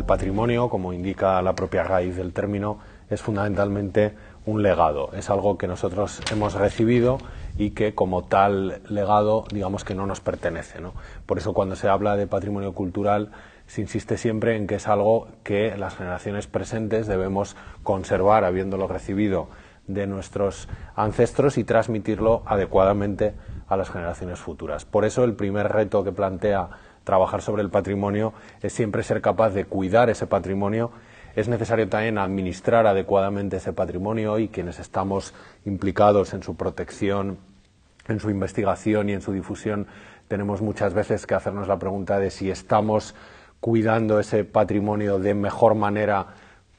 El patrimonio, como indica la propia raíz del término, es fundamentalmente un legado, es algo que nosotros hemos recibido y que como tal legado digamos que no nos pertenece. Por eso cuando se habla de patrimonio cultural se insiste siempre en que es algo que las generaciones presentes debemos conservar habiéndolo recibido de nuestros ancestros y transmitirlo adecuadamente a las generaciones futuras. Por eso el primer reto que plantea trabajar sobre el patrimonio es siempre ser capaz de cuidar ese patrimonio. Es necesario también administrar adecuadamente ese patrimonio y quienes estamos implicados en su protección, en su investigación y en su difusión, tenemos muchas veces que hacernos la pregunta de si estamos cuidando ese patrimonio de mejor manera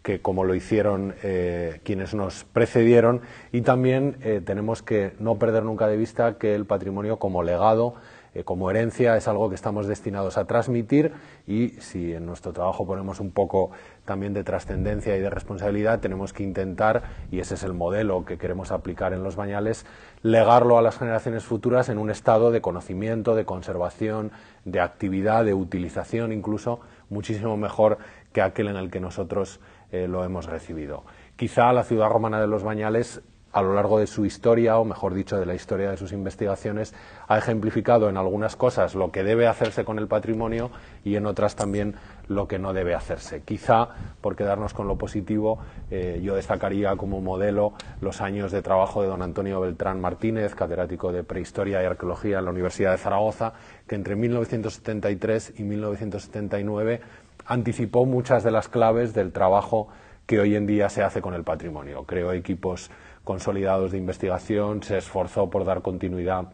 que como lo hicieron eh, quienes nos precedieron y también eh, tenemos que no perder nunca de vista que el patrimonio como legado eh, como herencia, es algo que estamos destinados a transmitir y si en nuestro trabajo ponemos un poco también de trascendencia y de responsabilidad, tenemos que intentar, y ese es el modelo que queremos aplicar en los bañales, legarlo a las generaciones futuras en un estado de conocimiento, de conservación, de actividad, de utilización incluso, muchísimo mejor que aquel en el que nosotros eh, lo hemos recibido. Quizá la ciudad romana de los bañales a lo largo de su historia, o mejor dicho, de la historia de sus investigaciones, ha ejemplificado en algunas cosas lo que debe hacerse con el patrimonio y en otras también lo que no debe hacerse. Quizá, por quedarnos con lo positivo, eh, yo destacaría como modelo los años de trabajo de don Antonio Beltrán Martínez, catedrático de Prehistoria y Arqueología en la Universidad de Zaragoza, que entre 1973 y 1979 anticipó muchas de las claves del trabajo que hoy en día se hace con el patrimonio. Creó equipos consolidados de investigación, se esforzó por dar continuidad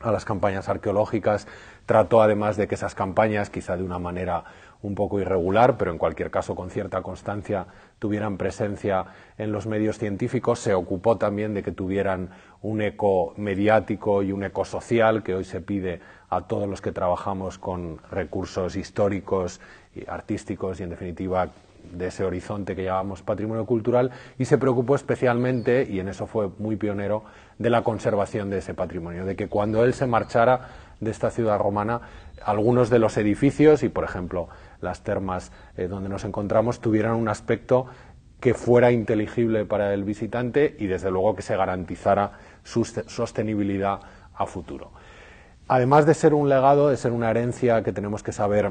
a las campañas arqueológicas, trató además de que esas campañas, quizá de una manera un poco irregular, pero en cualquier caso con cierta constancia, tuvieran presencia en los medios científicos, se ocupó también de que tuvieran un eco mediático y un eco social que hoy se pide a todos los que trabajamos con recursos históricos, y artísticos y, en definitiva, de ese horizonte que llamamos patrimonio cultural y se preocupó especialmente, y en eso fue muy pionero, de la conservación de ese patrimonio, de que cuando él se marchara de esta ciudad romana, algunos de los edificios y, por ejemplo, las termas eh, donde nos encontramos tuvieran un aspecto que fuera inteligible para el visitante y, desde luego, que se garantizara su sostenibilidad a futuro. Además de ser un legado, de ser una herencia que tenemos que saber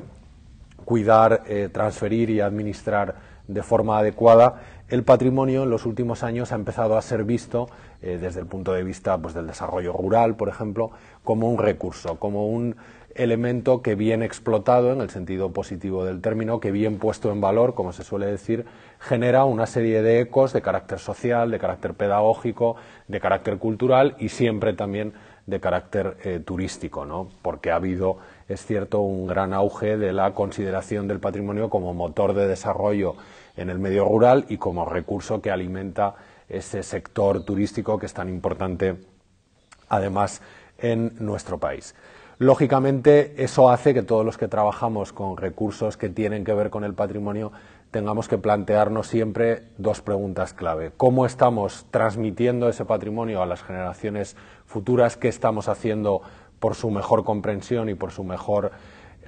cuidar, eh, transferir y administrar de forma adecuada, el patrimonio en los últimos años ha empezado a ser visto eh, desde el punto de vista pues, del desarrollo rural, por ejemplo, como un recurso, como un elemento que bien explotado, en el sentido positivo del término, que bien puesto en valor, como se suele decir, genera una serie de ecos de carácter social, de carácter pedagógico, de carácter cultural y siempre también de carácter eh, turístico, ¿no? porque ha habido es cierto un gran auge de la consideración del patrimonio como motor de desarrollo en el medio rural y como recurso que alimenta ese sector turístico que es tan importante además en nuestro país. Lógicamente, eso hace que todos los que trabajamos con recursos que tienen que ver con el patrimonio tengamos que plantearnos siempre dos preguntas clave. ¿Cómo estamos transmitiendo ese patrimonio a las generaciones futuras? ¿Qué estamos haciendo por su mejor comprensión y por su mejor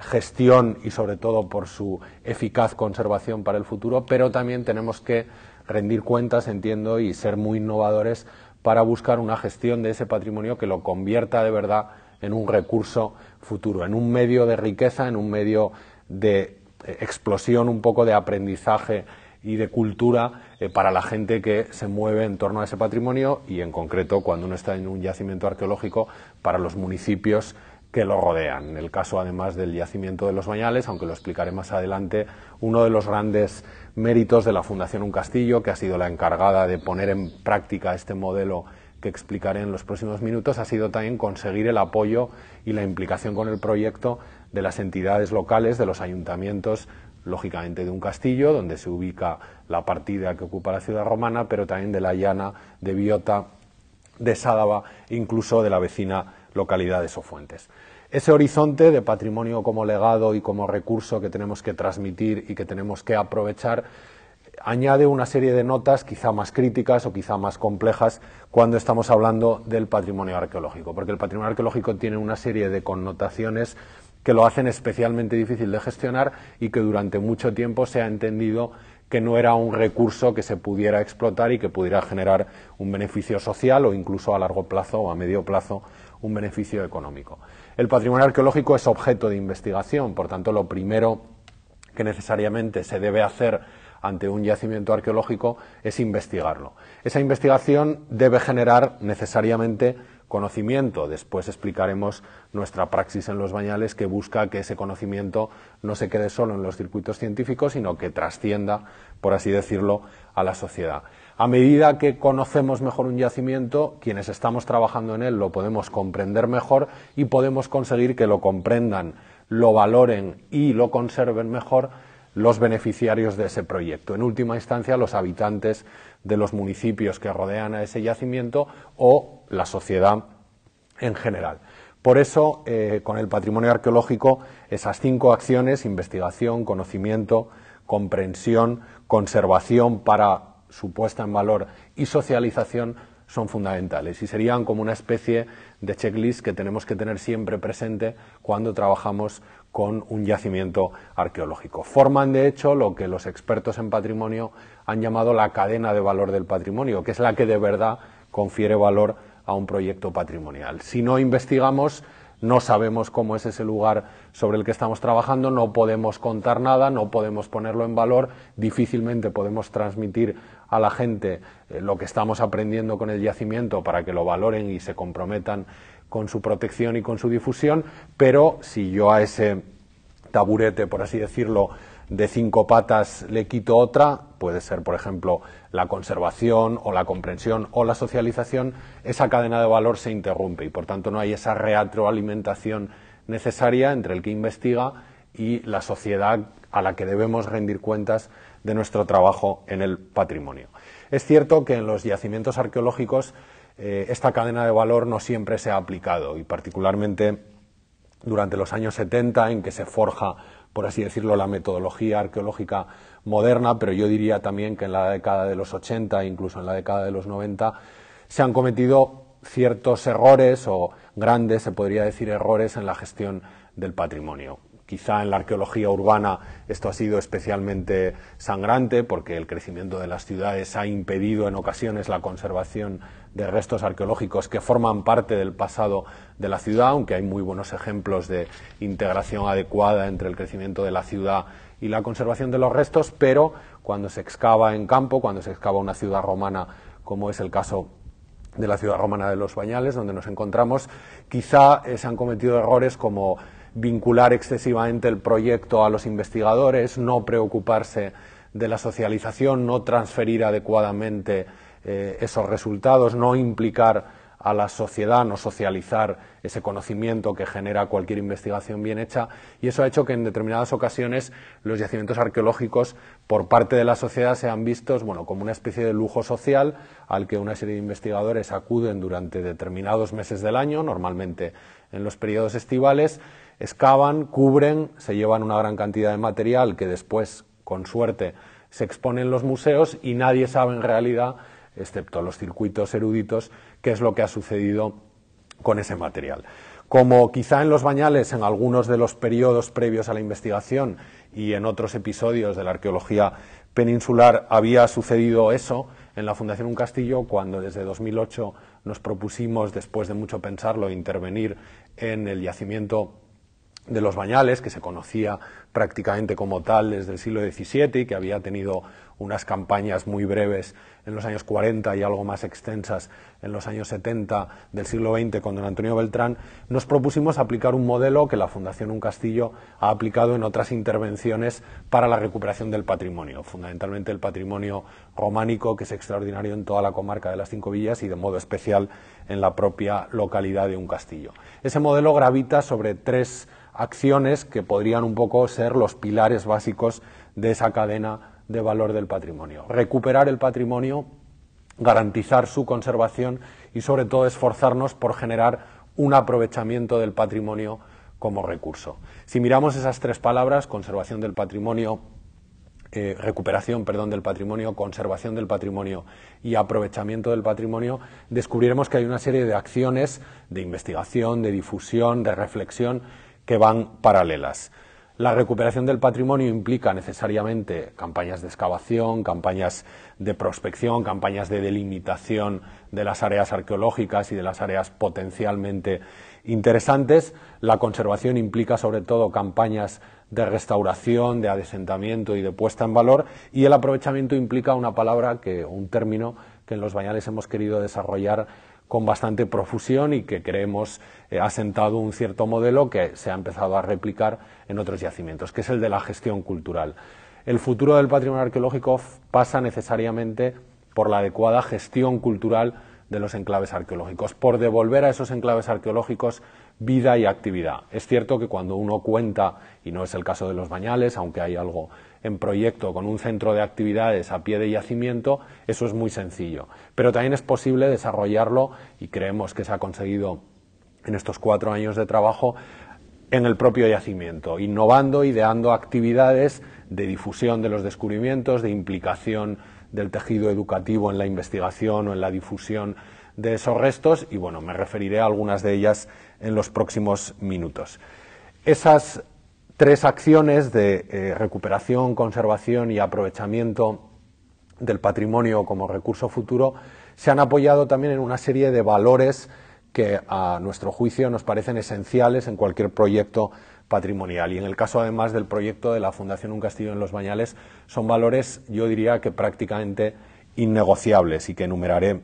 gestión y sobre todo por su eficaz conservación para el futuro, pero también tenemos que rendir cuentas, entiendo, y ser muy innovadores para buscar una gestión de ese patrimonio que lo convierta de verdad en un recurso futuro, en un medio de riqueza, en un medio de eh, explosión, un poco de aprendizaje y de cultura eh, para la gente que se mueve en torno a ese patrimonio y en concreto cuando uno está en un yacimiento arqueológico para los municipios que lo rodean. En El caso, además, del yacimiento de los Bañales, aunque lo explicaré más adelante, uno de los grandes méritos de la Fundación Un Castillo, que ha sido la encargada de poner en práctica este modelo que explicaré en los próximos minutos, ha sido también conseguir el apoyo y la implicación con el proyecto de las entidades locales, de los ayuntamientos, lógicamente de un castillo, donde se ubica la partida que ocupa la ciudad romana, pero también de la llana de Biota de Sádaba, incluso de la vecina localidad de Sofuentes. Ese horizonte de patrimonio como legado y como recurso que tenemos que transmitir y que tenemos que aprovechar añade una serie de notas quizá más críticas o quizá más complejas cuando estamos hablando del patrimonio arqueológico, porque el patrimonio arqueológico tiene una serie de connotaciones que lo hacen especialmente difícil de gestionar y que durante mucho tiempo se ha entendido que no era un recurso que se pudiera explotar y que pudiera generar un beneficio social o incluso a largo plazo o a medio plazo un beneficio económico. El patrimonio arqueológico es objeto de investigación, por tanto, lo primero que necesariamente se debe hacer ante un yacimiento arqueológico es investigarlo. Esa investigación debe generar necesariamente conocimiento. Después explicaremos nuestra praxis en los bañales que busca que ese conocimiento no se quede solo en los circuitos científicos, sino que trascienda, por así decirlo, a la sociedad. A medida que conocemos mejor un yacimiento, quienes estamos trabajando en él lo podemos comprender mejor y podemos conseguir que lo comprendan, lo valoren y lo conserven mejor los beneficiarios de ese proyecto. En última instancia, los habitantes de los municipios que rodean a ese yacimiento o la sociedad en general. Por eso, eh, con el patrimonio arqueológico, esas cinco acciones, investigación, conocimiento, comprensión, conservación para su puesta en valor y socialización, son fundamentales y serían como una especie de checklist que tenemos que tener siempre presente cuando trabajamos con un yacimiento arqueológico. Forman, de hecho, lo que los expertos en patrimonio han llamado la cadena de valor del patrimonio, que es la que de verdad confiere valor a un proyecto patrimonial. Si no investigamos, no sabemos cómo es ese lugar sobre el que estamos trabajando, no podemos contar nada, no podemos ponerlo en valor, difícilmente podemos transmitir a la gente eh, lo que estamos aprendiendo con el yacimiento para que lo valoren y se comprometan con su protección y con su difusión, pero si yo a ese taburete, por así decirlo, de cinco patas le quito otra, puede ser, por ejemplo, la conservación o la comprensión o la socialización, esa cadena de valor se interrumpe y, por tanto, no hay esa reatroalimentación necesaria entre el que investiga y la sociedad a la que debemos rendir cuentas de nuestro trabajo en el patrimonio. Es cierto que en los yacimientos arqueológicos eh, esta cadena de valor no siempre se ha aplicado y particularmente durante los años 70 en que se forja, por así decirlo, la metodología arqueológica moderna, pero yo diría también que en la década de los 80, incluso en la década de los 90, se han cometido ciertos errores o grandes, se podría decir, errores en la gestión del patrimonio. Quizá en la arqueología urbana esto ha sido especialmente sangrante porque el crecimiento de las ciudades ha impedido en ocasiones la conservación de restos arqueológicos que forman parte del pasado de la ciudad, aunque hay muy buenos ejemplos de integración adecuada entre el crecimiento de la ciudad y la conservación de los restos, pero cuando se excava en campo, cuando se excava una ciudad romana, como es el caso de la ciudad romana de los Bañales, donde nos encontramos, quizá eh, se han cometido errores como vincular excesivamente el proyecto a los investigadores, no preocuparse de la socialización, no transferir adecuadamente eh, esos resultados, no implicar a la sociedad, no socializar ese conocimiento que genera cualquier investigación bien hecha, y eso ha hecho que en determinadas ocasiones los yacimientos arqueológicos por parte de la sociedad sean vistos bueno, como una especie de lujo social al que una serie de investigadores acuden durante determinados meses del año, normalmente en los periodos estivales, excavan, cubren, se llevan una gran cantidad de material que después, con suerte, se expone en los museos y nadie sabe en realidad excepto los circuitos eruditos, qué es lo que ha sucedido con ese material. Como quizá en los bañales, en algunos de los periodos previos a la investigación y en otros episodios de la arqueología peninsular había sucedido eso, en la Fundación Un Castillo, cuando desde 2008 nos propusimos, después de mucho pensarlo, intervenir en el yacimiento de los bañales, que se conocía prácticamente como tal desde el siglo XVII y que había tenido unas campañas muy breves en los años 40 y algo más extensas en los años 70 del siglo XX con don Antonio Beltrán, nos propusimos aplicar un modelo que la Fundación Un Castillo ha aplicado en otras intervenciones para la recuperación del patrimonio, fundamentalmente el patrimonio románico, que es extraordinario en toda la comarca de las Cinco Villas y de modo especial en la propia localidad de Un Castillo. Ese modelo gravita sobre tres acciones que podrían un poco ser los pilares básicos de esa cadena de valor del patrimonio. Recuperar el patrimonio, garantizar su conservación y, sobre todo, esforzarnos por generar un aprovechamiento del patrimonio como recurso. Si miramos esas tres palabras, conservación del patrimonio, eh, recuperación perdón, del patrimonio, conservación del patrimonio y aprovechamiento del patrimonio, descubriremos que hay una serie de acciones de investigación, de difusión, de reflexión que van paralelas. La recuperación del patrimonio implica necesariamente campañas de excavación, campañas de prospección, campañas de delimitación de las áreas arqueológicas y de las áreas potencialmente interesantes. La conservación implica sobre todo campañas de restauración, de adesentamiento y de puesta en valor. Y el aprovechamiento implica una palabra que, un término que en los bañales hemos querido desarrollar con bastante profusión y que creemos eh, ha sentado un cierto modelo que se ha empezado a replicar en otros yacimientos, que es el de la gestión cultural. El futuro del patrimonio arqueológico pasa necesariamente por la adecuada gestión cultural de los enclaves arqueológicos, por devolver a esos enclaves arqueológicos vida y actividad. Es cierto que cuando uno cuenta, y no es el caso de los bañales, aunque hay algo en proyecto con un centro de actividades a pie de yacimiento, eso es muy sencillo. Pero también es posible desarrollarlo y creemos que se ha conseguido en estos cuatro años de trabajo en el propio yacimiento, innovando, ideando actividades de difusión de los descubrimientos, de implicación del tejido educativo en la investigación o en la difusión de esos restos y bueno, me referiré a algunas de ellas en los próximos minutos. Esas tres acciones de eh, recuperación, conservación y aprovechamiento del patrimonio como recurso futuro se han apoyado también en una serie de valores que a nuestro juicio nos parecen esenciales en cualquier proyecto patrimonial. Y en el caso además del proyecto de la Fundación Un Castillo en los Bañales, son valores, yo diría que prácticamente innegociables y que enumeraré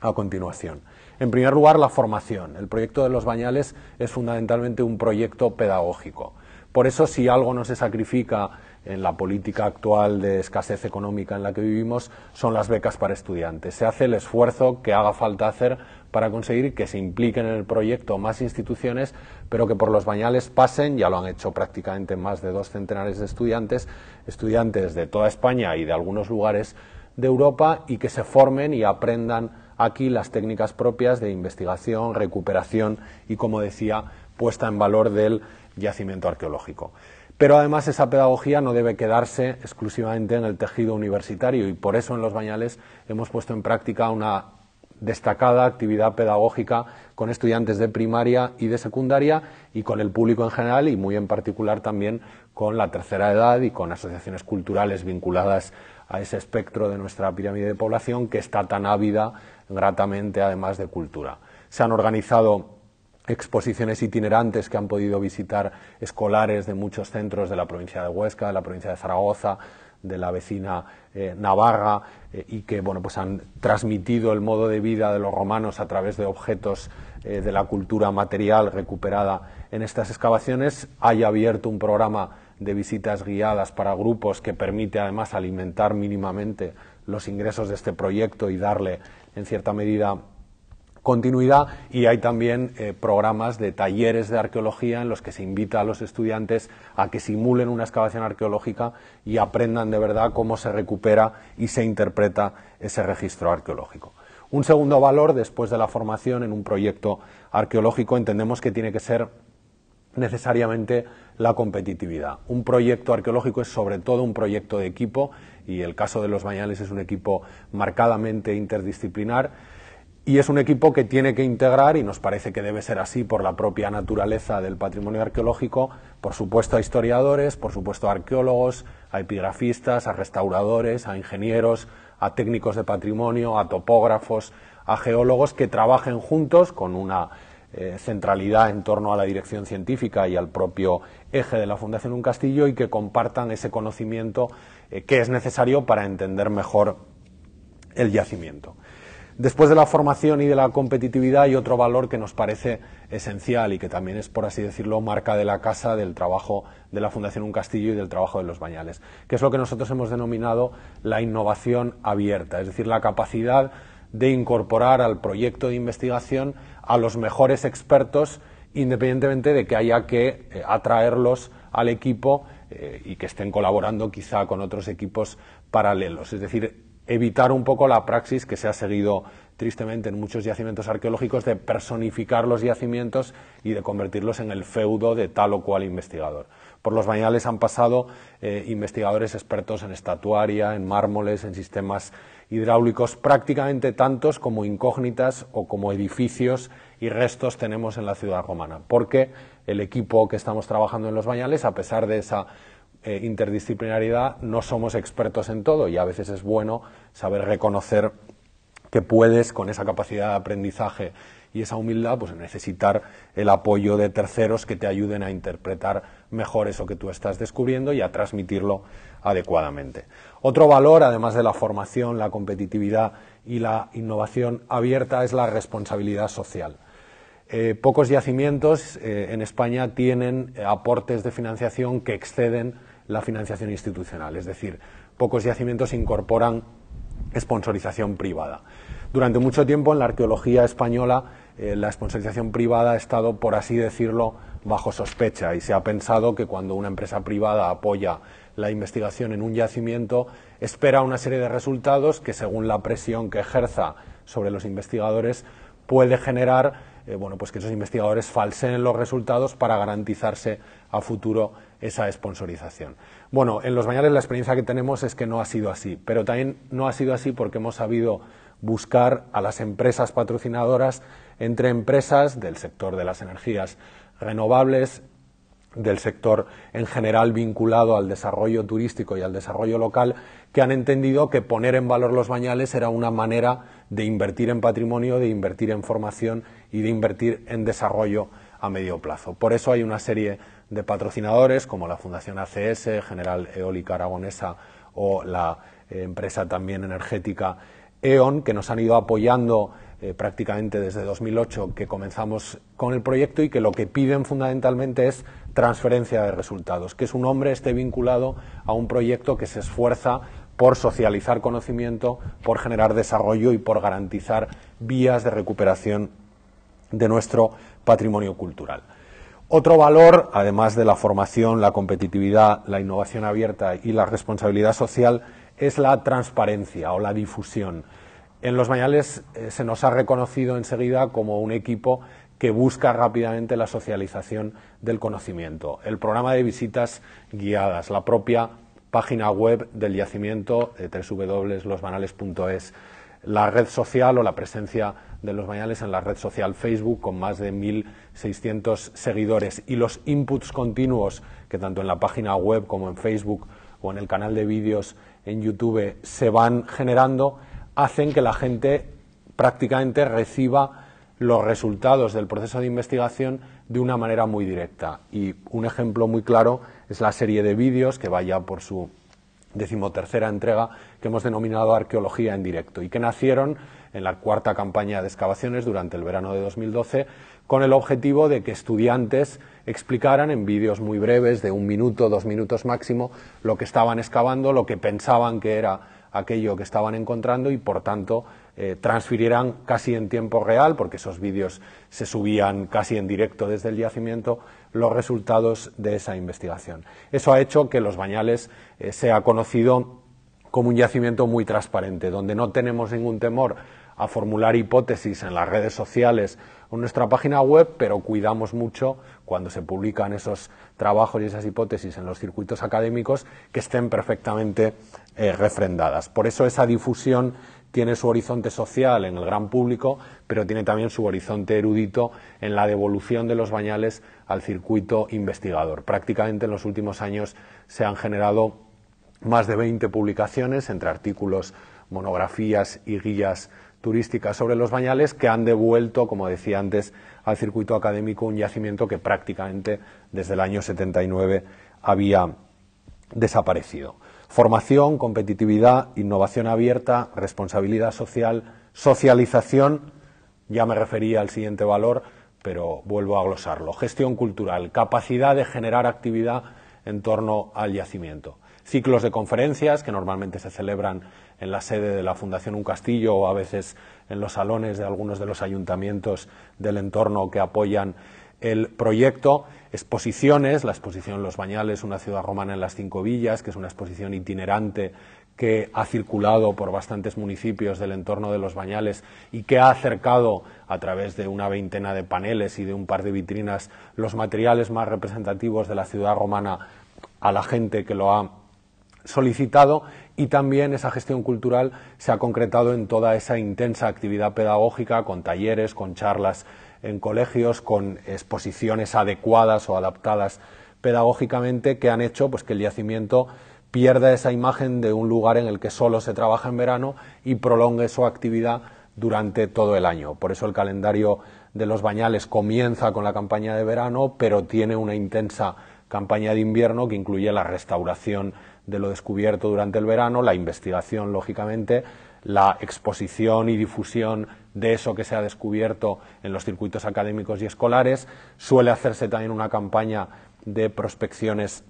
a continuación. En primer lugar, la formación. El proyecto de los Bañales es fundamentalmente un proyecto pedagógico. Por eso, si algo no se sacrifica en la política actual de escasez económica en la que vivimos, son las becas para estudiantes. Se hace el esfuerzo que haga falta hacer para conseguir que se impliquen en el proyecto más instituciones, pero que por los bañales pasen, ya lo han hecho prácticamente más de dos centenares de estudiantes, estudiantes de toda España y de algunos lugares de Europa, y que se formen y aprendan aquí las técnicas propias de investigación, recuperación y, como decía, puesta en valor del yacimiento arqueológico. Pero además esa pedagogía no debe quedarse exclusivamente en el tejido universitario y por eso en los bañales hemos puesto en práctica una destacada actividad pedagógica con estudiantes de primaria y de secundaria y con el público en general y muy en particular también con la tercera edad y con asociaciones culturales vinculadas a ese espectro de nuestra pirámide de población que está tan ávida gratamente además de cultura. Se han organizado exposiciones itinerantes que han podido visitar escolares de muchos centros de la provincia de Huesca, de la provincia de Zaragoza, de la vecina eh, Navarra, eh, y que bueno, pues han transmitido el modo de vida de los romanos a través de objetos eh, de la cultura material recuperada en estas excavaciones. Hay abierto un programa de visitas guiadas para grupos que permite además alimentar mínimamente los ingresos de este proyecto y darle en cierta medida continuidad y hay también eh, programas de talleres de arqueología en los que se invita a los estudiantes a que simulen una excavación arqueológica y aprendan de verdad cómo se recupera y se interpreta ese registro arqueológico. Un segundo valor después de la formación en un proyecto arqueológico entendemos que tiene que ser necesariamente la competitividad. Un proyecto arqueológico es sobre todo un proyecto de equipo y el caso de los bañales es un equipo marcadamente interdisciplinar y es un equipo que tiene que integrar, y nos parece que debe ser así por la propia naturaleza del patrimonio arqueológico, por supuesto a historiadores, por supuesto a arqueólogos, a epigrafistas, a restauradores, a ingenieros, a técnicos de patrimonio, a topógrafos, a geólogos que trabajen juntos con una eh, centralidad en torno a la dirección científica y al propio eje de la Fundación Un Castillo y que compartan ese conocimiento eh, que es necesario para entender mejor el yacimiento. Después de la formación y de la competitividad hay otro valor que nos parece esencial y que también es, por así decirlo, marca de la casa del trabajo de la Fundación Un Castillo y del trabajo de los Bañales, que es lo que nosotros hemos denominado la innovación abierta, es decir, la capacidad de incorporar al proyecto de investigación a los mejores expertos, independientemente de que haya que eh, atraerlos al equipo eh, y que estén colaborando quizá con otros equipos paralelos. Es decir, evitar un poco la praxis que se ha seguido tristemente en muchos yacimientos arqueológicos de personificar los yacimientos y de convertirlos en el feudo de tal o cual investigador. Por los bañales han pasado eh, investigadores expertos en estatuaria, en mármoles, en sistemas hidráulicos, prácticamente tantos como incógnitas o como edificios y restos tenemos en la ciudad romana, porque el equipo que estamos trabajando en los bañales, a pesar de esa eh, interdisciplinaridad no somos expertos en todo y a veces es bueno saber reconocer que puedes con esa capacidad de aprendizaje y esa humildad, pues necesitar el apoyo de terceros que te ayuden a interpretar mejor eso que tú estás descubriendo y a transmitirlo adecuadamente. Otro valor, además de la formación, la competitividad y la innovación abierta, es la responsabilidad social. Eh, pocos yacimientos eh, en España tienen aportes de financiación que exceden la financiación institucional, es decir, pocos yacimientos incorporan sponsorización privada. Durante mucho tiempo en la arqueología española eh, la sponsorización privada ha estado, por así decirlo, bajo sospecha y se ha pensado que cuando una empresa privada apoya la investigación en un yacimiento, espera una serie de resultados que, según la presión que ejerza sobre los investigadores, puede generar eh, bueno, pues que esos investigadores falseen los resultados para garantizarse a futuro esa sponsorización. Bueno, en los bañales la experiencia que tenemos es que no ha sido así, pero también no ha sido así porque hemos sabido buscar a las empresas patrocinadoras entre empresas del sector de las energías renovables, del sector en general vinculado al desarrollo turístico y al desarrollo local, que han entendido que poner en valor los bañales era una manera de invertir en patrimonio, de invertir en formación y de invertir en desarrollo a medio plazo. Por eso hay una serie de patrocinadores como la Fundación ACS, General Eólica Aragonesa o la eh, empresa también energética E.ON, que nos han ido apoyando eh, prácticamente desde 2008 que comenzamos con el proyecto y que lo que piden fundamentalmente es transferencia de resultados, que es un hombre esté vinculado a un proyecto que se esfuerza por socializar conocimiento, por generar desarrollo y por garantizar vías de recuperación de nuestro patrimonio cultural. Otro valor, además de la formación, la competitividad, la innovación abierta y la responsabilidad social, es la transparencia o la difusión. En los Bañales eh, se nos ha reconocido enseguida como un equipo que busca rápidamente la socialización del conocimiento. El programa de visitas guiadas, la propia página web del yacimiento, eh, www.losbanales.es, la red social o la presencia de los Bañales en la red social Facebook con más de 1.600 seguidores y los inputs continuos que tanto en la página web como en Facebook o en el canal de vídeos en YouTube se van generando hacen que la gente prácticamente reciba los resultados del proceso de investigación de una manera muy directa. Y un ejemplo muy claro es la serie de vídeos que vaya por su decimotercera entrega que hemos denominado Arqueología en Directo y que nacieron en la cuarta campaña de excavaciones durante el verano de 2012 con el objetivo de que estudiantes explicaran en vídeos muy breves de un minuto, dos minutos máximo, lo que estaban excavando, lo que pensaban que era aquello que estaban encontrando y, por tanto, eh, transfirieran casi en tiempo real, porque esos vídeos se subían casi en directo desde el yacimiento, los resultados de esa investigación. Eso ha hecho que Los Bañales eh, sea conocido como un yacimiento muy transparente, donde no tenemos ningún temor a formular hipótesis en las redes sociales en nuestra página web, pero cuidamos mucho cuando se publican esos trabajos y esas hipótesis en los circuitos académicos que estén perfectamente eh, refrendadas. Por eso esa difusión tiene su horizonte social en el gran público, pero tiene también su horizonte erudito en la devolución de los bañales al circuito investigador. Prácticamente en los últimos años se han generado más de 20 publicaciones entre artículos monografías y guías turísticas sobre los bañales que han devuelto, como decía antes, al circuito académico un yacimiento que prácticamente desde el año 79 había desaparecido. Formación, competitividad, innovación abierta, responsabilidad social, socialización, ya me refería al siguiente valor, pero vuelvo a glosarlo. Gestión cultural, capacidad de generar actividad en torno al yacimiento ciclos de conferencias que normalmente se celebran en la sede de la Fundación Un Castillo o a veces en los salones de algunos de los ayuntamientos del entorno que apoyan el proyecto, exposiciones, la exposición Los Bañales, una ciudad romana en las cinco villas, que es una exposición itinerante que ha circulado por bastantes municipios del entorno de Los Bañales y que ha acercado a través de una veintena de paneles y de un par de vitrinas los materiales más representativos de la ciudad romana a la gente que lo ha solicitado y también esa gestión cultural se ha concretado en toda esa intensa actividad pedagógica con talleres, con charlas en colegios, con exposiciones adecuadas o adaptadas pedagógicamente que han hecho pues que el yacimiento pierda esa imagen de un lugar en el que solo se trabaja en verano y prolongue su actividad durante todo el año. Por eso el calendario de los bañales comienza con la campaña de verano, pero tiene una intensa campaña de invierno que incluye la restauración de lo descubierto durante el verano, la investigación, lógicamente, la exposición y difusión de eso que se ha descubierto en los circuitos académicos y escolares. Suele hacerse también una campaña de prospecciones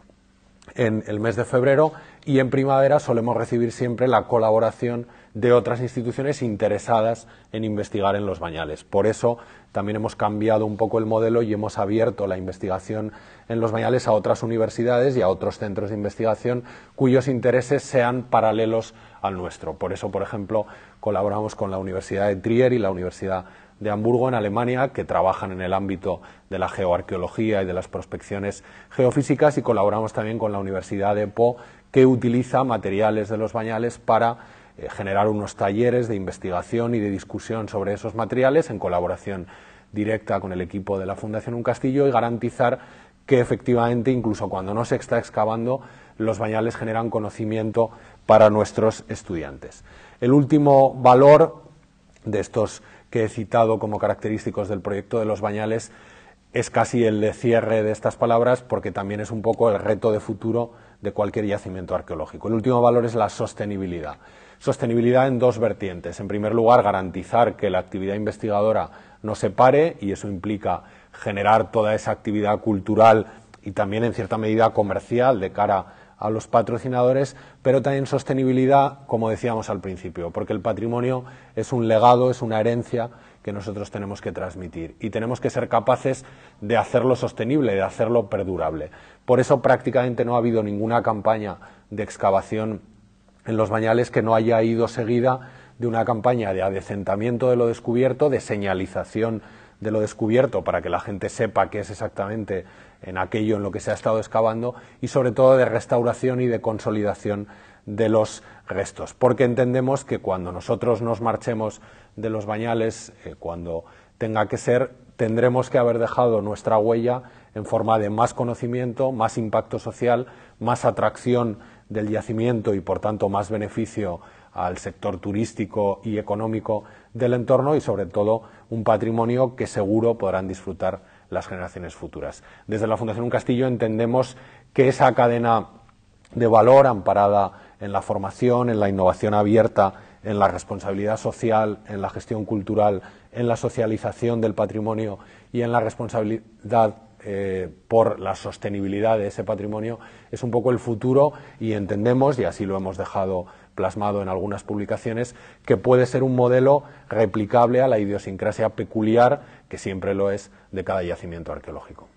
en el mes de febrero y en primavera solemos recibir siempre la colaboración de otras instituciones interesadas en investigar en los bañales. Por eso también hemos cambiado un poco el modelo y hemos abierto la investigación en los bañales a otras universidades y a otros centros de investigación cuyos intereses sean paralelos al nuestro. Por eso, por ejemplo, colaboramos con la Universidad de Trier y la Universidad de Hamburgo en Alemania que trabajan en el ámbito de la geoarqueología y de las prospecciones geofísicas y colaboramos también con la Universidad de Po que utiliza materiales de los bañales para eh, generar unos talleres de investigación y de discusión sobre esos materiales en colaboración directa con el equipo de la Fundación Un Castillo y garantizar que efectivamente, incluso cuando no se está excavando, los bañales generan conocimiento para nuestros estudiantes. El último valor de estos que he citado como característicos del proyecto de los bañales es casi el de cierre de estas palabras porque también es un poco el reto de futuro de cualquier yacimiento arqueológico. El último valor es la sostenibilidad. Sostenibilidad en dos vertientes. En primer lugar, garantizar que la actividad investigadora no se pare y eso implica generar toda esa actividad cultural y también en cierta medida comercial de cara a los patrocinadores, pero también sostenibilidad, como decíamos al principio, porque el patrimonio es un legado, es una herencia que nosotros tenemos que transmitir y tenemos que ser capaces de hacerlo sostenible, de hacerlo perdurable. Por eso prácticamente no ha habido ninguna campaña de excavación en los bañales que no haya ido seguida de una campaña de adecentamiento de lo descubierto, de señalización de lo descubierto para que la gente sepa qué es exactamente en aquello en lo que se ha estado excavando y sobre todo de restauración y de consolidación de los restos, porque entendemos que cuando nosotros nos marchemos de los bañales, eh, cuando tenga que ser, tendremos que haber dejado nuestra huella en forma de más conocimiento, más impacto social, más atracción del yacimiento y, por tanto, más beneficio al sector turístico y económico del entorno y, sobre todo, un patrimonio que seguro podrán disfrutar las generaciones futuras. Desde la Fundación Un Castillo entendemos que esa cadena de valor amparada en la formación, en la innovación abierta, en la responsabilidad social, en la gestión cultural, en la socialización del patrimonio y en la responsabilidad eh, por la sostenibilidad de ese patrimonio es un poco el futuro y entendemos, y así lo hemos dejado plasmado en algunas publicaciones, que puede ser un modelo replicable a la idiosincrasia peculiar, que siempre lo es, de cada yacimiento arqueológico.